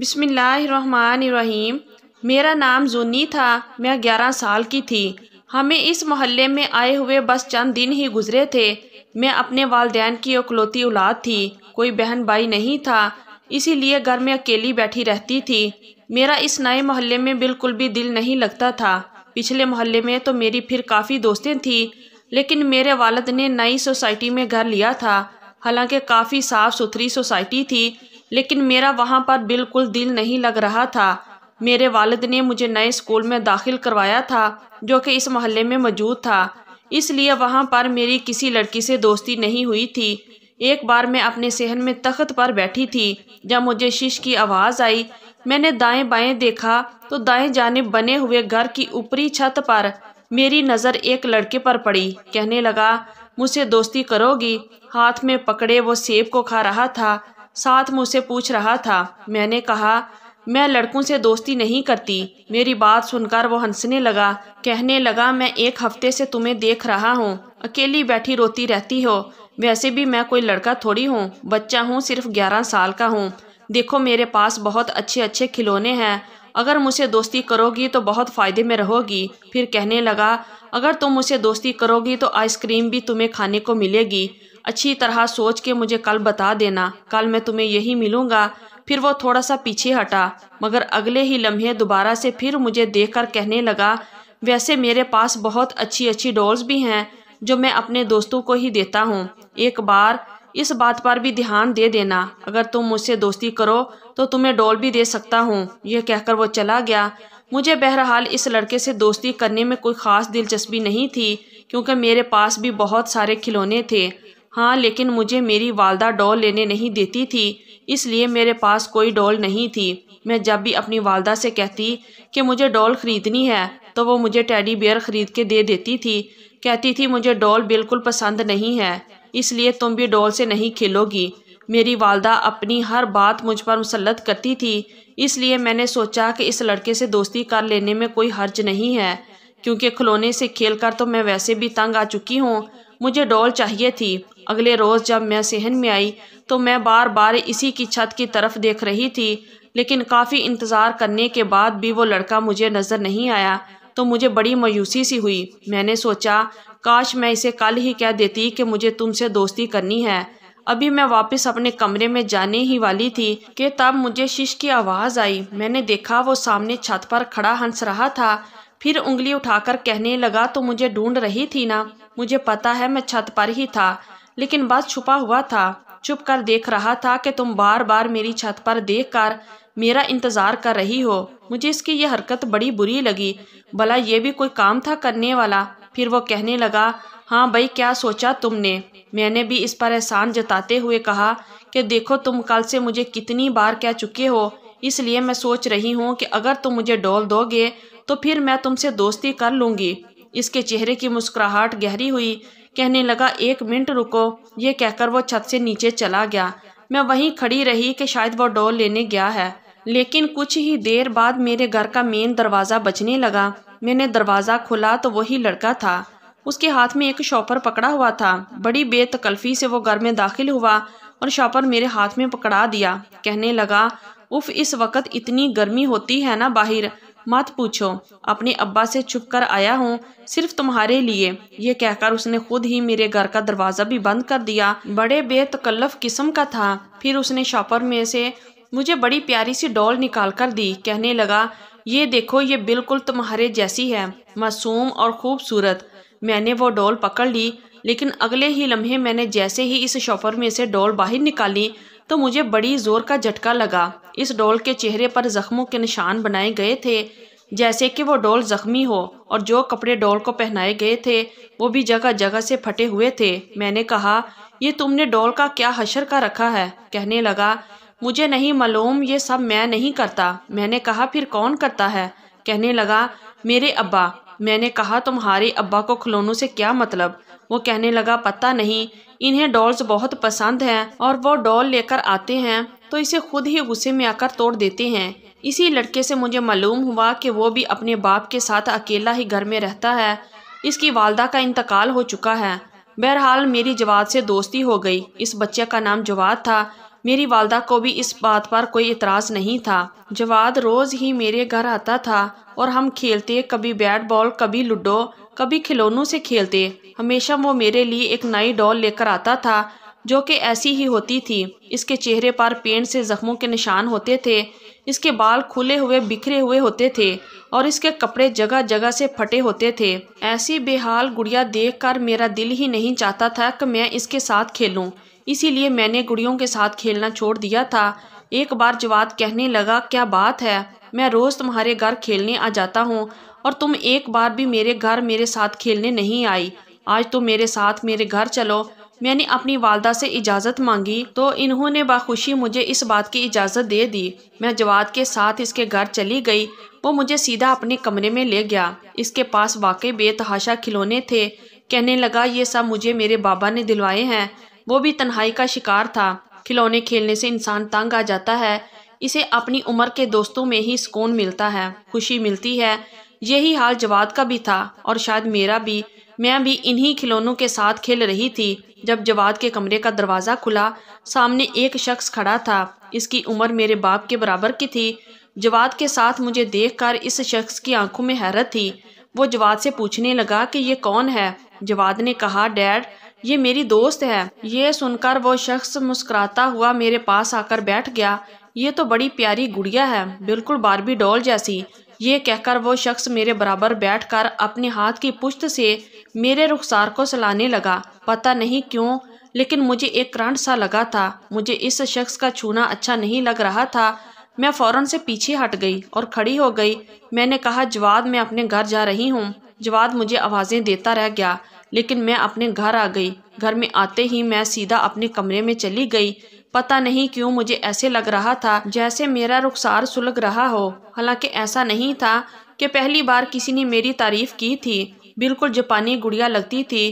बिसमीम मेरा नाम जूनी था मैं ग्यारह साल की थी हमें इस मोहल्ले में आए हुए बस चंद दिन ही गुजरे थे मैं अपने वालदेन की अकलौती औलाद थी कोई बहन भाई नहीं था इसीलिए घर में अकेली बैठी रहती थी मेरा इस नए मोहल्ले में बिल्कुल भी दिल नहीं लगता था पिछले मोहल्ले में तो मेरी फिर काफ़ी दोस्तें थीं लेकिन मेरे वालद ने नई सोसाइटी में घर लिया था हालांकि काफ़ी साफ़ सुथरी सोसाइटी थी लेकिन मेरा वहाँ पर बिल्कुल दिल नहीं लग रहा था मेरे वालद ने मुझे नए स्कूल में दाखिल करवाया था जो कि इस मोहल्ले में मौजूद था इसलिए वहाँ पर मेरी किसी लड़की से दोस्ती नहीं हुई थी एक बार मैं अपने सहन में तख्त पर बैठी थी जब मुझे शीश की आवाज़ आई मैंने दाएं बाएं देखा तो दाएं जाने बने हुए घर की ऊपरी छत पर मेरी नज़र एक लड़के पर पड़ी कहने लगा मुझसे दोस्ती करोगी हाथ में पकड़े वो सेब को खा रहा था साथ मुझसे पूछ रहा था मैंने कहा मैं लड़कों से दोस्ती नहीं करती मेरी बात सुनकर वो हंसने लगा कहने लगा मैं एक हफ्ते से तुम्हें देख रहा हूँ अकेली बैठी रोती रहती हो वैसे भी मैं कोई लड़का थोड़ी हूँ बच्चा हूँ सिर्फ ग्यारह साल का हूँ देखो मेरे पास बहुत अच्छे अच्छे खिलौने हैं अगर मुझसे दोस्ती करोगी तो बहुत फ़ायदे में रहोगी फिर कहने लगा अगर तुम मुझसे दोस्ती करोगी तो आइसक्रीम भी तुम्हें खाने को मिलेगी अच्छी तरह सोच के मुझे कल बता देना कल मैं तुम्हें यही मिलूँगा फिर वो थोड़ा सा पीछे हटा मगर अगले ही लम्हे दोबारा से फिर मुझे देखकर कहने लगा वैसे मेरे पास बहुत अच्छी अच्छी डॉल्स भी हैं जो मैं अपने दोस्तों को ही देता हूँ एक बार इस बात पर भी ध्यान दे देना अगर तुम मुझसे दोस्ती करो तो तुम्हें डॉल भी दे सकता हूँ यह कहकर वो चला गया मुझे बहरहाल इस लड़के से दोस्ती करने में कोई ख़ास दिलचस्पी नहीं थी क्योंकि मेरे पास भी बहुत सारे खिलौने थे हाँ लेकिन मुझे मेरी वालदा डॉल लेने नहीं देती थी इसलिए मेरे पास कोई डॉल नहीं थी मैं जब भी अपनी वालदा से कहती कि मुझे डॉल ख़रीदनी है तो वो मुझे टेडी बियर ख़रीद के दे देती थी कहती थी मुझे डॉल बिल्कुल पसंद नहीं है इसलिए तुम भी डॉल से नहीं खेलोगी मेरी वालदा अपनी हर बात मुझ पर मुसलत करती थी इसलिए मैंने सोचा कि इस लड़के से दोस्ती कर लेने में कोई हर्ज नहीं है क्योंकि खिलौने से खेल कर तो मैं वैसे भी तंग आ चुकी हूँ मुझे डॉल चाहिए थी अगले रोज़ जब मैं सहन में आई तो मैं बार बार इसी की छत की तरफ देख रही थी लेकिन काफ़ी इंतज़ार करने के बाद भी वो लड़का मुझे नज़र नहीं आया तो मुझे बड़ी मायूसी सी हुई मैंने सोचा काश मैं इसे कल ही कह देती कि मुझे तुमसे दोस्ती करनी है अभी मैं वापस अपने कमरे में जाने ही वाली थी कि तब मुझे शीश की आवाज़ आई मैंने देखा वो सामने छत पर खड़ा हंस रहा था फिर उंगली उठाकर कहने लगा तो मुझे ढूंढ रही थी ना मुझे पता है मैं छत पर ही था लेकिन बस छुपा हुआ था चुप कर देख रहा था कि तुम बार बार मेरी छत पर देख कर मेरा इंतज़ार कर रही हो मुझे इसकी यह हरकत बड़ी बुरी लगी भला ये भी कोई काम था करने वाला फिर वो कहने लगा हाँ भाई क्या सोचा तुमने मैंने भी इस पर एहसान जताते हुए कहा कि देखो तुम कल से मुझे कितनी बार कह चुके हो इसलिए मैं सोच रही हूँ कि अगर तुम मुझे डोल दोगे तो फिर मैं तुमसे दोस्ती कर लूँगी इसके चेहरे की मुस्कुराहट गहरी हुई कहने लगा एक मिनट रुको ये कहकर वो छत से नीचे चला गया मैं वहीं खड़ी रही कि शायद वो डॉल लेने गया है लेकिन कुछ ही देर बाद मेरे घर का मेन दरवाज़ा बजने लगा मैंने दरवाज़ा खोला तो वही लड़का था उसके हाथ में एक शॉपर पकड़ा हुआ था बड़ी बेतकल्फ़ी से वो घर में दाखिल हुआ और शॉपर मेरे हाथ में पकड़ा दिया कहने लगा उफ इस वक्त इतनी गर्मी होती है ना बाहर मत पूछो अपने अब्बा से छुप कर आया हूँ सिर्फ तुम्हारे लिए यह कहकर उसने खुद ही मेरे घर का दरवाज़ा भी बंद कर दिया बड़े बेतकल्लफ किस्म का था फिर उसने शॉपर में से मुझे बड़ी प्यारी सी डॉल निकाल कर दी कहने लगा ये देखो ये बिल्कुल तुम्हारे जैसी है मासूम और खूबसूरत मैंने वो डॉल पकड़ ली लेकिन अगले ही लम्हे मैंने जैसे ही इस शॉपर में से डॉल बाहर निकाली तो मुझे बड़ी ज़ोर का झटका लगा इस डोल के चेहरे पर जख्मों के निशान बनाए गए थे जैसे कि वो डोल ज़ख्मी हो और जो कपड़े डोल को पहनाए गए थे वो भी जगह जगह से फटे हुए थे मैंने कहा ये तुमने डोल का क्या हशर का रखा है कहने लगा मुझे नहीं मालूम ये सब मैं नहीं करता मैंने कहा फिर कौन करता है कहने लगा मेरे अब्बा मैंने कहा तुम्हारे अब्बा को खिलौनों से क्या मतलब वो कहने लगा पता नहीं इन्हें डॉल्स बहुत पसंद हैं और वो डॉल लेकर आते हैं तो इसे खुद ही गुस्से में आकर तोड़ देते हैं इसी लड़के से मुझे मालूम हुआ कि वो भी अपने बाप के साथ अकेला ही घर में रहता है इसकी वालदा का इंतकाल हो चुका है बहरहाल मेरी जवाब से दोस्ती हो गई इस बच्चे का नाम जवाद था मेरी वालदा को भी इस बात पर कोई इतराज़ नहीं था जवाद रोज़ ही मेरे घर आता था और हम खेलते कभी बैट बॉल कभी लूडो कभी खिलौनों से खेलते हमेशा वो मेरे लिए एक नई डॉल लेकर आता था जो कि ऐसी ही होती थी इसके चेहरे पर पेंट से ज़ख्मों के निशान होते थे इसके बाल खुले हुए बिखरे हुए होते थे और इसके कपड़े जगह जगह से फटे होते थे ऐसी बेहाल गुड़िया देखकर मेरा दिल ही नहीं चाहता था कि मैं इसके साथ खेलूं। इसीलिए मैंने गुड़ियों के साथ खेलना छोड़ दिया था एक बार जवाद कहने लगा क्या बात है मैं रोज़ तुम्हारे घर खेलने आ जाता हूँ और तुम एक बार भी मेरे घर मेरे साथ खेलने नहीं आई आज तो मेरे साथ मेरे घर चलो मैंने अपनी वालदा से इजाज़त मांगी तो इन्होंने बाखुशी मुझे इस बात की इजाज़त दे दी मैं जवाद के साथ इसके घर चली गई वो मुझे सीधा अपने कमरे में ले गया इसके पास वाकई बेतहाशा खिलौने थे कहने लगा ये सब मुझे मेरे बाबा ने दिलवाए हैं वो भी तन्हाई का शिकार था खिलौने खेलने से इंसान तंग आ जाता है इसे अपनी उम्र के दोस्तों में ही सुकून मिलता है खुशी मिलती है यही हाल जवाद का भी था और शायद मेरा भी मैं भी इन्हीं खिलौनों के साथ खेल रही थी जब जवाद के कमरे का दरवाज़ा खुला सामने एक शख्स खड़ा था इसकी उम्र मेरे बाप के बराबर की थी जवाद के साथ मुझे देखकर इस शख्स की आंखों में हैरत थी वो जवाद से पूछने लगा कि ये कौन है जवाद ने कहा डैड ये मेरी दोस्त है ये सुनकर वो शख्स मुस्कुराता हुआ मेरे पास आकर बैठ गया ये तो बड़ी प्यारी गुड़िया है बिल्कुल बारबी डॉल जैसी ये कहकर वो शख्स मेरे बराबर बैठकर अपने हाथ की पुश्त से मेरे रुखसार को सलाने लगा पता नहीं क्यों लेकिन मुझे एक करंट सा लगा था मुझे इस शख्स का छूना अच्छा नहीं लग रहा था मैं फ़ौरन से पीछे हट गई और खड़ी हो गई मैंने कहा जवाद मैं अपने घर जा रही हूँ जवाद मुझे आवाज़ें देता रह गया लेकिन मैं अपने घर आ गई घर में आते ही मैं सीधा अपने कमरे में चली गई पता नहीं क्यों मुझे ऐसे लग रहा था जैसे मेरा रुखसार सुलग रहा हो हालांकि ऐसा नहीं था कि पहली बार किसी ने मेरी तारीफ की थी बिल्कुल जापानी गुड़िया लगती थी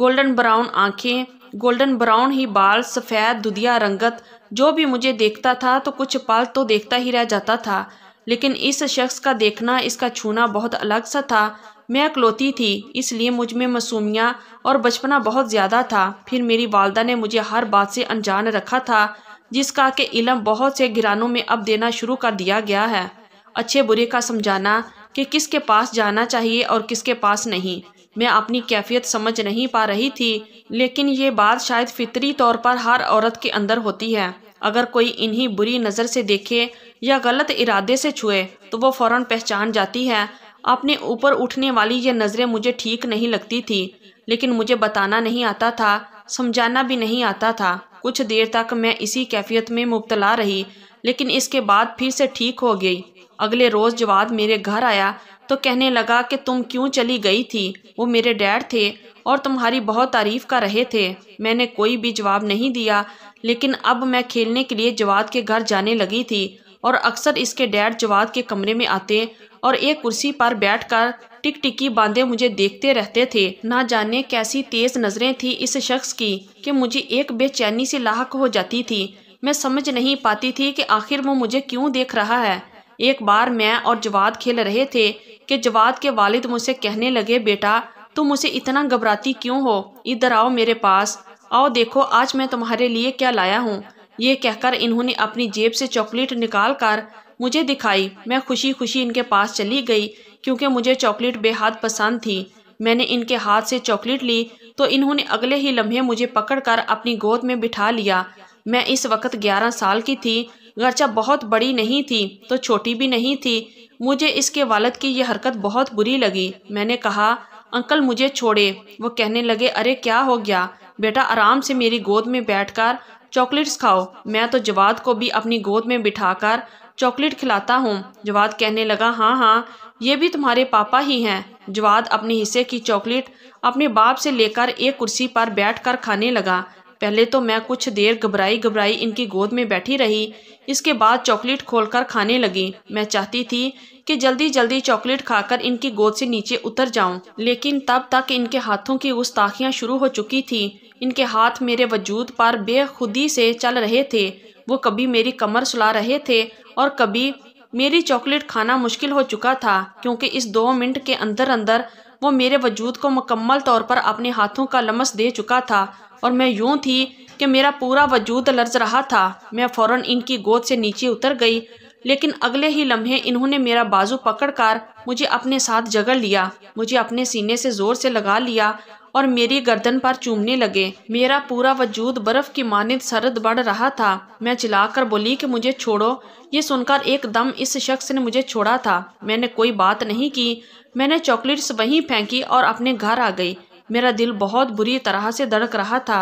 गोल्डन ब्राउन आंखें गोल्डन ब्राउन ही बाल सफ़ेद दुधिया रंगत जो भी मुझे देखता था तो कुछ पल तो देखता ही रह जाता था लेकिन इस शख्स का देखना इसका छूना बहुत अलग सा था मैं अकलौती थी इसलिए मुझ में मसूमिया और बचपना बहुत ज़्यादा था फिर मेरी वालदा ने मुझे हर बात से अनजान रखा था जिसका के इलम बहुत से घरानों में अब देना शुरू कर दिया गया है अच्छे बुरे का समझाना कि किसके पास जाना चाहिए और किसके पास नहीं मैं अपनी कैफियत समझ नहीं पा रही थी लेकिन ये बात शायद फितरी तौर पर हर औरत के अंदर होती है अगर कोई इन्हीं बुरी नज़र से देखे या गलत इरादे से छुए तो वो फ़ौर पहचान जाती है अपने ऊपर उठने वाली ये नज़रें मुझे ठीक नहीं लगती थी लेकिन मुझे बताना नहीं आता था समझाना भी नहीं आता था कुछ देर तक मैं इसी कैफियत में मुबतला रही लेकिन इसके बाद फिर से ठीक हो गई अगले रोज़ जवाब मेरे घर आया तो कहने लगा कि तुम क्यों चली गई थी वो मेरे डैड थे और तुम्हारी बहुत तारीफ़ कर रहे थे मैंने कोई भी जवाब नहीं दिया लेकिन अब मैं खेलने के लिए जवाद के घर जाने लगी थी और अक्सर इसके डैड जवाद के कमरे में आते और एक कुर्सी पर बैठकर टिकटिकी बांधे मुझे देखते रहते थे ना जाने कैसी तेज नजरें थी इस शख्स की कि मुझे एक बेचैनी से लाक हो जाती थी मैं समझ नहीं पाती थी कि आखिर वो मुझे क्यों देख रहा है एक बार मैं और जवाद खेल रहे थे कि जवाद के वालिद मुझसे कहने लगे बेटा तुम उसे इतना घबराती क्यों हो इधर आओ मेरे पास आओ देखो आज मैं तुम्हारे लिए क्या लाया हूँ ये कहकर इन्होंने अपनी जेब से चॉकलेट निकाल कर मुझे दिखाई मैं खुशी खुशी इनके पास चली गई क्योंकि मुझे चॉकलेट बेहद पसंद थी मैंने इनके हाथ से चॉकलेट ली तो इन्होंने अगले ही लम्हे मुझे पकड़कर अपनी गोद में बिठा लिया मैं इस वक्त 11 साल की थी गर्चा बहुत बड़ी नहीं थी तो छोटी भी नहीं थी मुझे इसके वालद की यह हरकत बहुत बुरी लगी मैंने कहा अंकल मुझे छोड़े वो कहने लगे अरे क्या हो गया बेटा आराम से मेरी गोद में बैठकर चॉकलेट्स खाओ मैं तो जवाद को भी अपनी गोद में बिठाकर चॉकलेट खिलाता हूँ जवाद कहने लगा हाँ हाँ ये भी तुम्हारे पापा ही हैं जवाद अपने हिस्से की चॉकलेट अपने बाप से लेकर एक कुर्सी पर बैठकर खाने लगा पहले तो मैं कुछ देर घबराई घबराई इनकी गोद में बैठी रही इसके बाद चॉकलेट खोलकर खाने लगी मैं चाहती थी कि जल्दी जल्दी चॉकलेट खाकर इनकी गोद से नीचे उतर जाऊं, लेकिन तब तक इनके हाथों की गुस्ताखियाँ शुरू हो चुकी थी इनके हाथ मेरे वजूद पर बेखुदी से चल रहे थे वो कभी मेरी कमर सुला रहे थे और कभी मेरी चॉकलेट खाना मुश्किल हो चुका था क्योंकि इस दो मिनट के अंदर अंदर वो मेरे वजूद को मुकम्मल तौर पर अपने हाथों का लमस दे चुका था और मैं यूं थी कि मेरा पूरा वजूद लर्ज रहा था मैं फौरन इनकी गोद से नीचे उतर गई लेकिन अगले ही लम्हे इन्होंने मेरा बाजू पकड़कर मुझे अपने साथ जगड़ लिया मुझे अपने सीने से ज़ोर से लगा लिया और मेरी गर्दन पर चूमने लगे मेरा पूरा वजूद बर्फ की मानद सरद बढ़ रहा था मैं चिल्लाकर बोली कि मुझे छोड़ो ये सुनकर एकदम इस शख्स ने मुझे छोड़ा था मैंने कोई बात नहीं की मैंने चॉकलेट्स वहीं फेंकी और अपने घर आ गई मेरा दिल बहुत बुरी तरह से धड़क रहा था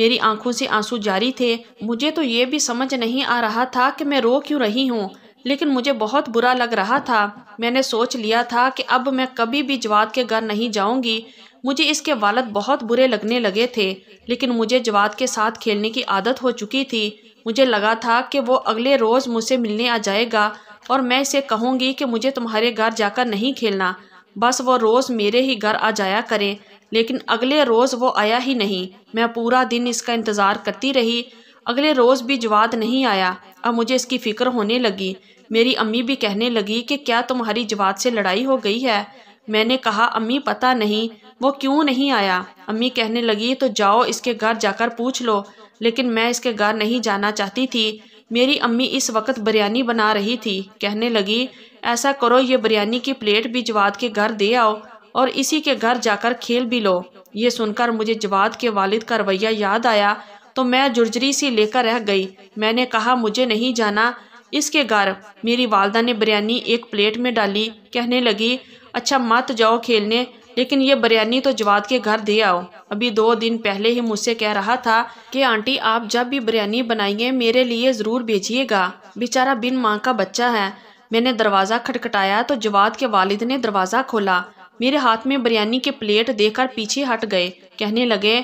मेरी आंखों से आंसू जारी थे मुझे तो ये भी समझ नहीं आ रहा था कि मैं रो क्यों रही हूँ लेकिन मुझे बहुत बुरा लग रहा था मैंने सोच लिया था कि अब मैं कभी भी जवाद के घर नहीं जाऊंगी मुझे इसके वालद बहुत बुरे लगने लगे थे लेकिन मुझे जवाद के साथ खेलने की आदत हो चुकी थी मुझे लगा था कि वो अगले रोज़ मुझसे मिलने आ जाएगा और मैं इसे कहूँगी कि मुझे तुम्हारे घर जाकर नहीं खेलना बस वो रोज़ मेरे ही घर आ जाया करें लेकिन अगले रोज़ वो आया ही नहीं मैं पूरा दिन इसका इंतज़ार करती रही अगले रोज़ भी जवाब नहीं आया अब मुझे इसकी फ़िक्र होने लगी मेरी अम्मी भी कहने लगी कि क्या तुम्हारी जवाब से लड़ाई हो गई है मैंने कहा अम्मी पता नहीं वो क्यों नहीं आया अम्मी कहने लगी तो जाओ इसके घर जाकर पूछ लो लेकिन मैं इसके घर नहीं जाना चाहती थी मेरी अम्मी इस वक्त बिरयानी बना रही थी कहने लगी ऐसा करो ये बिरयानी की प्लेट भी जवाद के घर दे आओ और इसी के घर जाकर खेल भी लो ये सुनकर मुझे जवाद के वालिद का रवैया याद आया तो मैं जुर्जरी सी लेकर रह गई मैंने कहा मुझे नहीं जाना इसके घर मेरी वालदा ने बिरयानी एक प्लेट में डाली कहने लगी अच्छा मत जाओ खेलने लेकिन ये बिरयानी तो जवाद के घर दे आओ अभी दो दिन पहले ही मुझसे कह रहा था कि आंटी आप जब भी बिरयानी बनाइए मेरे लिए ज़रूर भेजिएगा बेचारा बिन माँ का बच्चा है मैंने दरवाज़ा खटखटाया तो जवाद के वालिद ने दरवाज़ा खोला मेरे हाथ में बिरयानी के प्लेट देकर पीछे हट गए कहने लगे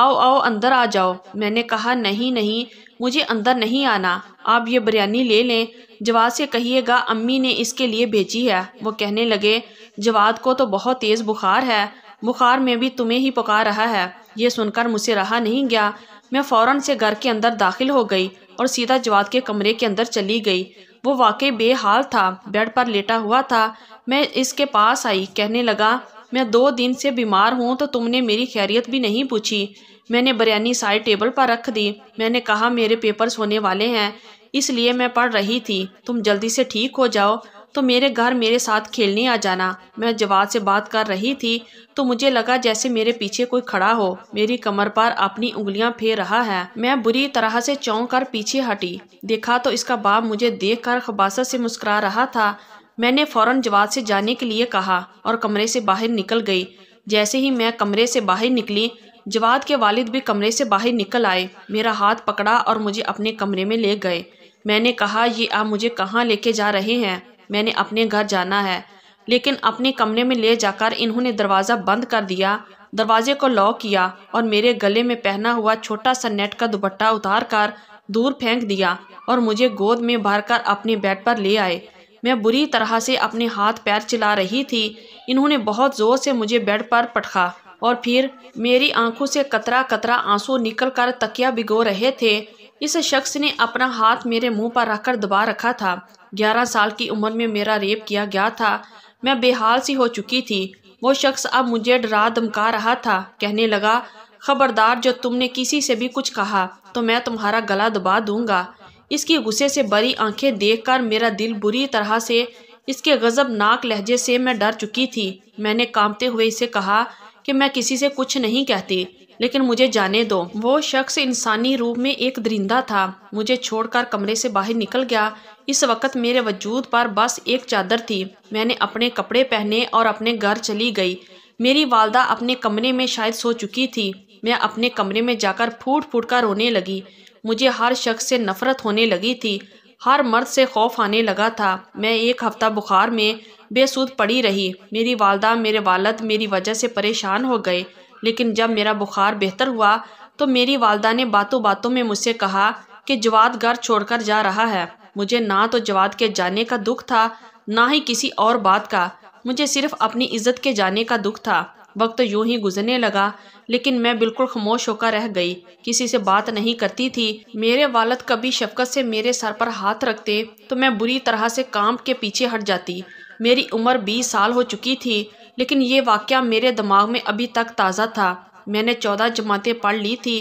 आओ आओ अंदर आ जाओ मैंने कहा नहीं नहीं मुझे अंदर नहीं आना आप ये बिरयानी ले लें जवाद से कहिएगा अम्मी ने इसके लिए भेजी है वो कहने लगे जवाद को तो बहुत तेज़ बुखार है बुखार में भी तुम्हें ही पुकार रहा है ये सुनकर मुझसे रहा नहीं गया मैं फ़ौर से घर के अंदर दाखिल हो गई और सीधा जवाद के कमरे के अंदर चली गई वो वाकई बेहाल था बेड पर लेटा हुआ था मैं इसके पास आई कहने लगा मैं दो दिन से बीमार हूँ तो तुमने मेरी खैरियत भी नहीं पूछी मैंने बिरयानी साइड टेबल पर रख दी मैंने कहा मेरे पेपर्स होने वाले हैं इसलिए मैं पढ़ रही थी तुम जल्दी से ठीक हो जाओ तो मेरे घर मेरे साथ खेलने आ जाना मैं जवाब से बात कर रही थी तो मुझे लगा जैसे मेरे पीछे कोई खड़ा हो मेरी कमर पर अपनी उंगलियां फेर रहा है मैं बुरी तरह से चौंक कर पीछे हटी देखा तो इसका बाप मुझे देख कर से मुस्कुरा रहा था मैंने फौरन जवाब से जाने के लिए कहा और कमरे से बाहर निकल गई जैसे ही मैं कमरे से बाहर निकली जवाद के वालिद भी कमरे से बाहर निकल आए मेरा हाथ पकड़ा और मुझे अपने कमरे में ले गए मैंने कहा ये आप मुझे कहाँ लेके जा रहे हैं मैंने अपने घर जाना है लेकिन अपने कमरे में ले जाकर इन्होंने दरवाज़ा बंद कर दिया दरवाजे को लॉक किया और मेरे गले में पहना हुआ छोटा सा नेट का दुपट्टा उतार कर दूर फेंक दिया और मुझे गोद में भरकर अपने बेड पर ले आए मैं बुरी तरह से अपने हाथ पैर चिल्ला रही थी इन्होंने बहुत ज़ोर से मुझे बेड पर पटखा और फिर मेरी आंखों से कतरा कतरा आंसू निकल कर तकिया भिगो रहे थे इस शख्स ने अपना हाथ मेरे मुंह पर रखकर दबा रखा था ग्यारह साल की उम्र में मेरा रेप किया गया था मैं बेहाल सी हो चुकी थी वो शख्स अब मुझे डरा धमका रहा था कहने लगा खबरदार जो तुमने किसी से भी कुछ कहा तो मैं तुम्हारा गला दबा दूंगा इसकी गुस्से से भरी आंखें देखकर मेरा दिल बुरी तरह से इसके गज़बनाक लहजे से मैं डर चुकी थी मैंने कांपते हुए इसे कहा कि मैं किसी से कुछ नहीं कहती लेकिन मुझे जाने दो वो शख्स इंसानी रूप में एक दरिंदा था मुझे छोड़कर कमरे से बाहर निकल गया इस वक्त मेरे वजूद पर बस एक चादर थी मैंने अपने कपड़े पहने और अपने घर चली गई मेरी वालदा अपने कमरे में शायद सो चुकी थी मैं अपने कमरे में जाकर फूट फूट कर रोने लगी मुझे हर शख्स से नफ़रत होने लगी थी हर मर्द से खौफ आने लगा था मैं एक हफ़्ता बुखार में बेसूद पड़ी रही मेरी वालदा मेरे वालद मेरी वजह से परेशान हो गए लेकिन जब मेरा बुखार बेहतर हुआ तो मेरी वालदा ने बातों बातों में मुझसे कहा कि जवाद घर छोड़कर जा रहा है मुझे ना तो जवाद के जाने का दुख था ना ही किसी और बात का मुझे सिर्फ अपनी इज्जत के जाने का दुख था वक्त यूं ही गुजरने लगा लेकिन मैं बिल्कुल खामोश होकर रह गई किसी से बात नहीं करती थी मेरे वालद कभी शफकत से मेरे सर पर हाथ रखते तो मैं बुरी तरह से काम के पीछे हट जाती मेरी उम्र बीस साल हो चुकी थी लेकिन ये वाक़ मेरे दिमाग में अभी तक ताज़ा था मैंने चौदह जमातें पढ़ ली थी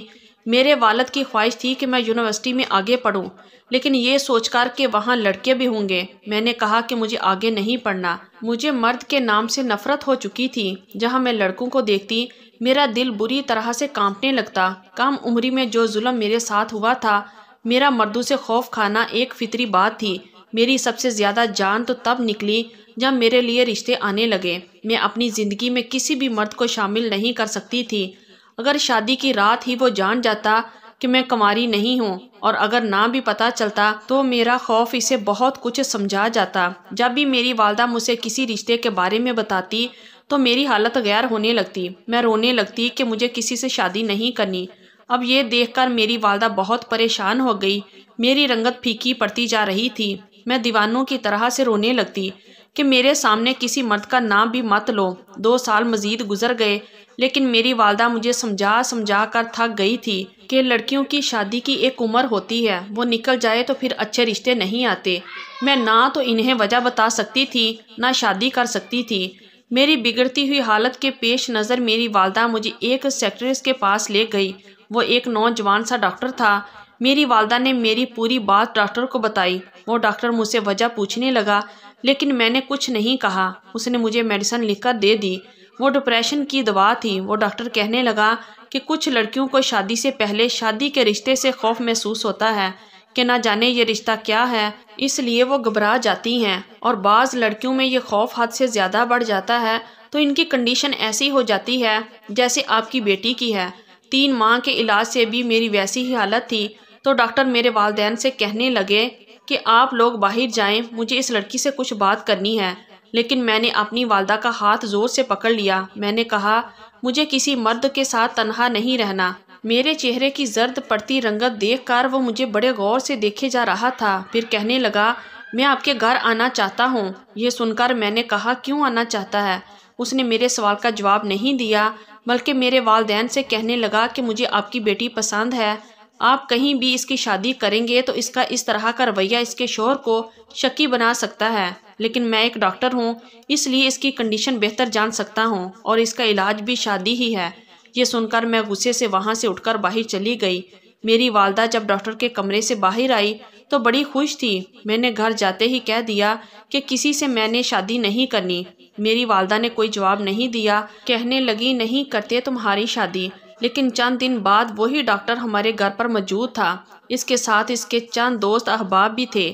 मेरे वालद की ख्वाहिश थी कि मैं यूनिवर्सिटी में आगे पढ़ूँ लेकिन ये सोचकर के वहाँ लड़के भी होंगे मैंने कहा कि मुझे आगे नहीं पढ़ना मुझे मर्द के नाम से नफरत हो चुकी थी जहाँ मैं लड़कों को देखती मेरा दिल बुरी तरह से कांपने लगता कम उम्री में जो जुल्म मेरे साथ हुआ था मेरा मर्दों से खौफ खाना एक फितरी बात थी मेरी सबसे ज़्यादा जान तो तब निकली जब मेरे लिए रिश्ते आने लगे मैं अपनी ज़िंदगी में किसी भी मर्द को शामिल नहीं कर सकती थी अगर शादी की रात ही वो जान जाता कि मैं कमारी नहीं हूँ और अगर ना भी पता चलता तो मेरा खौफ इसे बहुत कुछ समझा जाता जब भी मेरी वालदा मुझे किसी रिश्ते के बारे में बताती तो मेरी हालत गैर होने लगती मैं रोने लगती कि मुझे किसी से शादी नहीं करनी अब ये देखकर मेरी वालदा बहुत परेशान हो गई मेरी रंगत फीकी पड़ती जा रही थी मैं दीवानों की तरह से रोने लगती कि मेरे सामने किसी मर्द का नाम भी मत लो दो साल मजीद गुजर गए लेकिन मेरी वालदा मुझे समझा समझा कर थक गई थी कि लड़कियों की शादी की एक उम्र होती है वो निकल जाए तो फिर अच्छे रिश्ते नहीं आते मैं ना तो इन्हें वजह बता सकती थी ना शादी कर सकती थी मेरी बिगड़ती हुई हालत के पेश नज़र मेरी वालदा मुझे एक सेक्रेटरी के पास ले गई वो एक नौजवान सा डॉक्टर था मेरी वालदा ने मेरी पूरी बात डॉक्टर को बताई वो डॉक्टर मुझसे वजह पूछने लगा लेकिन मैंने कुछ नहीं कहा उसने मुझे मेडिसन लिखकर दे दी वो डिप्रेशन की दवा थी वो डॉक्टर कहने लगा कि कुछ लड़कियों को शादी से पहले शादी के रिश्ते से खौफ महसूस होता है कि ना जाने ये रिश्ता क्या है इसलिए वो घबरा जाती हैं और बाज़ लड़कियों में ये खौफ हद से ज़्यादा बढ़ जाता है तो इनकी कंडीशन ऐसी हो जाती है जैसे आपकी बेटी की है तीन माह के इलाज से भी मेरी वैसी ही हालत थी तो डॉक्टर मेरे वालदेन से कहने लगे कि आप लोग बाहर जाएं मुझे इस लड़की से कुछ बात करनी है लेकिन मैंने अपनी वालदा का हाथ ज़ोर से पकड़ लिया मैंने कहा मुझे किसी मर्द के साथ तनहा नहीं रहना मेरे चेहरे की जर्द पड़ती रंगत देख कर वो मुझे बड़े गौर से देखे जा रहा था फिर कहने लगा मैं आपके घर आना चाहता हूँ ये सुनकर मैंने कहा क्यों आना चाहता है उसने मेरे सवाल का जवाब नहीं दिया बल्कि मेरे वालदेन से कहने लगा कि मुझे आपकी बेटी पसंद है आप कहीं भी इसकी शादी करेंगे तो इसका इस तरह का रवैया इसके शोहर को शकी बना सकता है लेकिन मैं एक डॉक्टर हूँ इसलिए इसकी कंडीशन बेहतर जान सकता हूँ और इसका इलाज भी शादी ही है ये सुनकर मैं गुस्से से वहाँ से उठकर बाहर चली गई मेरी वालदा जब डॉक्टर के कमरे से बाहर आई तो बड़ी खुश थी मैंने घर जाते ही कह दिया कि किसी से मैंने शादी नहीं करनी मेरी वालदा ने कोई जवाब नहीं दिया कहने लगी नहीं करते तुम्हारी शादी लेकिन चंद दिन बाद वही डॉक्टर हमारे घर पर मौजूद था इसके साथ इसके चंद दोस्त अहबाब भी थे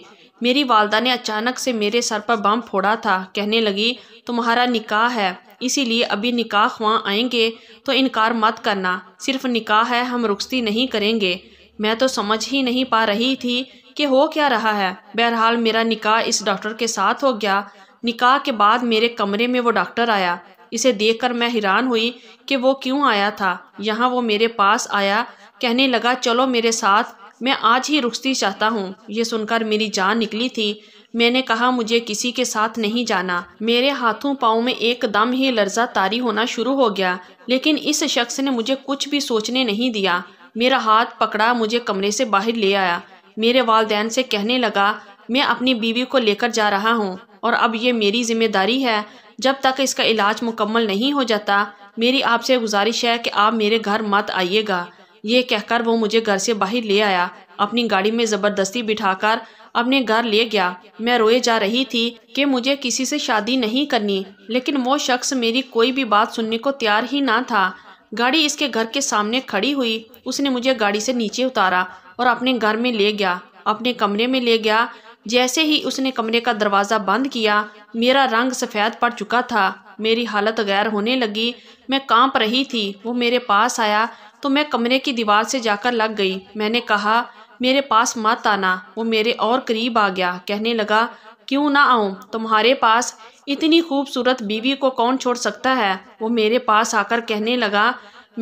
मेरी वालदा ने अचानक से मेरे सर पर बम फोड़ा था कहने लगी तुम्हारा निकाह है इसीलिए अभी निकाह वहाँ आएंगे तो इनकार मत करना सिर्फ निकाह है हम रुखती नहीं करेंगे मैं तो समझ ही नहीं पा रही थी कि हो क्या रहा है बहरहाल मेरा निकाह इस डॉक्टर के साथ हो गया निकाह के बाद मेरे कमरे में वो डॉक्टर आया इसे देखकर मैं हैरान हुई कि वो क्यों आया था यहाँ वो मेरे पास आया कहने लगा चलो मेरे साथ मैं आज ही रुकती चाहता हूँ ये सुनकर मेरी जान निकली थी मैंने कहा मुझे किसी के साथ नहीं जाना मेरे हाथों पाँव में एकदम ही लर्जा तारी होना शुरू हो गया लेकिन इस शख्स ने मुझे कुछ भी सोचने नहीं दिया मेरा हाथ पकड़ा मुझे कमरे से बाहर ले आया मेरे वालदेन से कहने लगा मैं अपनी बीवी को लेकर जा रहा हूँ और अब ये मेरी जिम्मेदारी है जब तक इसका इलाज मुकम्मल नहीं हो जाता मेरी आपसे गुजारिश है कि आप मेरे घर मत आइएगा ये कहकर वो मुझे घर से बाहर ले आया अपनी गाड़ी में ज़बरदस्ती बिठाकर अपने घर ले गया मैं रोए जा रही थी कि मुझे किसी से शादी नहीं करनी लेकिन वो शख्स मेरी कोई भी बात सुनने को तैयार ही ना था गाड़ी इसके घर के सामने खड़ी हुई उसने मुझे गाड़ी से नीचे उतारा और अपने घर में ले गया अपने कमरे में ले गया जैसे ही उसने कमरे का दरवाज़ा बंद किया मेरा रंग सफ़ेद पड़ चुका था मेरी हालत गैर होने लगी मैं कांप रही थी वो मेरे पास आया तो मैं कमरे की दीवार से जाकर लग गई मैंने कहा मेरे पास मत आना वो मेरे और करीब आ गया कहने लगा क्यों ना आऊँ तुम्हारे पास इतनी खूबसूरत बीवी को कौन छोड़ सकता है वो मेरे पास आकर कहने लगा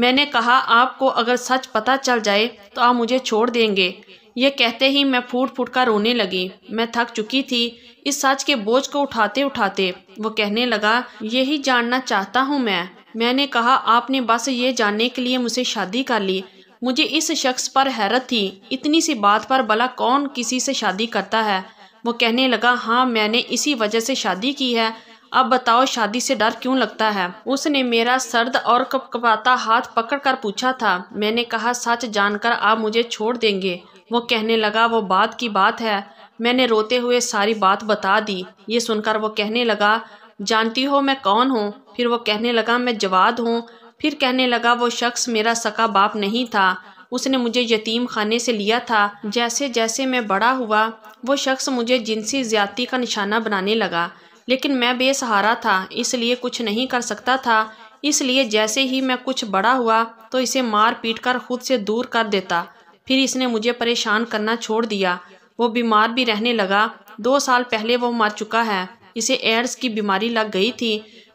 मैंने कहा आपको अगर सच पता चल जाए तो आप मुझे छोड़ देंगे यह कहते ही मैं फूट फूट कर रोने लगी मैं थक चुकी थी इस सच के बोझ को उठाते उठाते वो कहने लगा यही जानना चाहता हूँ मैं मैंने कहा आपने बस ये जानने के लिए मुझसे शादी कर ली मुझे इस शख्स पर हैरत थी इतनी सी बात पर भला कौन किसी से शादी करता है वो कहने लगा हाँ मैंने इसी वजह से शादी की है अब बताओ शादी से डर क्यों लगता है उसने मेरा सर्द और कपकपाता हाथ पकड़कर पूछा था मैंने कहा सच जानकर आप मुझे छोड़ देंगे वो कहने लगा वो बात की बात है मैंने रोते हुए सारी बात बता दी ये सुनकर वो कहने लगा जानती हो मैं कौन हूँ फिर वो कहने लगा मैं जवाद हूँ फिर कहने लगा वो शख्स मेरा सका बाप नहीं था उसने मुझे यतीम खाने से लिया था जैसे जैसे मैं बड़ा हुआ वो शख्स मुझे जिनसी ज्यादती का निशाना बनाने लगा लेकिन मैं बेसहारा था इसलिए कुछ नहीं कर सकता था इसलिए जैसे ही मैं कुछ बड़ा हुआ तो इसे मार पीट कर खुद से दूर कर देता फिर इसने मुझे परेशान करना छोड़ दिया वो बीमार भी रहने लगा दो साल पहले वो मर चुका है इसे एड्स की बीमारी लग गई थी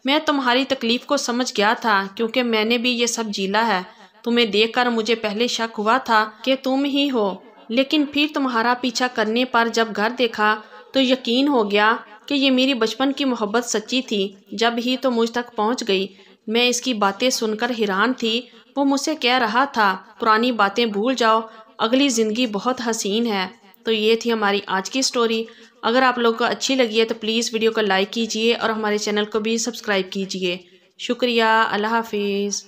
मैं तुम्हारी तकलीफ़ को समझ गया था क्योंकि मैंने भी ये सब जीला है तुम्हें देखकर मुझे पहले शक हुआ था कि तुम ही हो लेकिन फिर तुम्हारा पीछा करने पर जब घर देखा तो यकीन हो गया कि ये मेरी बचपन की मोहब्बत सच्ची थी जब ही तो मुझ तक पहुंच गई मैं इसकी बातें सुनकर हैरान थी वो मुझसे कह रहा था पुरानी बातें भूल जाओ अगली ज़िंदगी बहुत हसीन है तो ये थी हमारी आज की स्टोरी अगर आप लोग को अच्छी लगी है तो प्लीज़ वीडियो को लाइक कीजिए और हमारे चैनल को भी सब्सक्राइब कीजिए शुक्रिया अल्लाह हाफिज़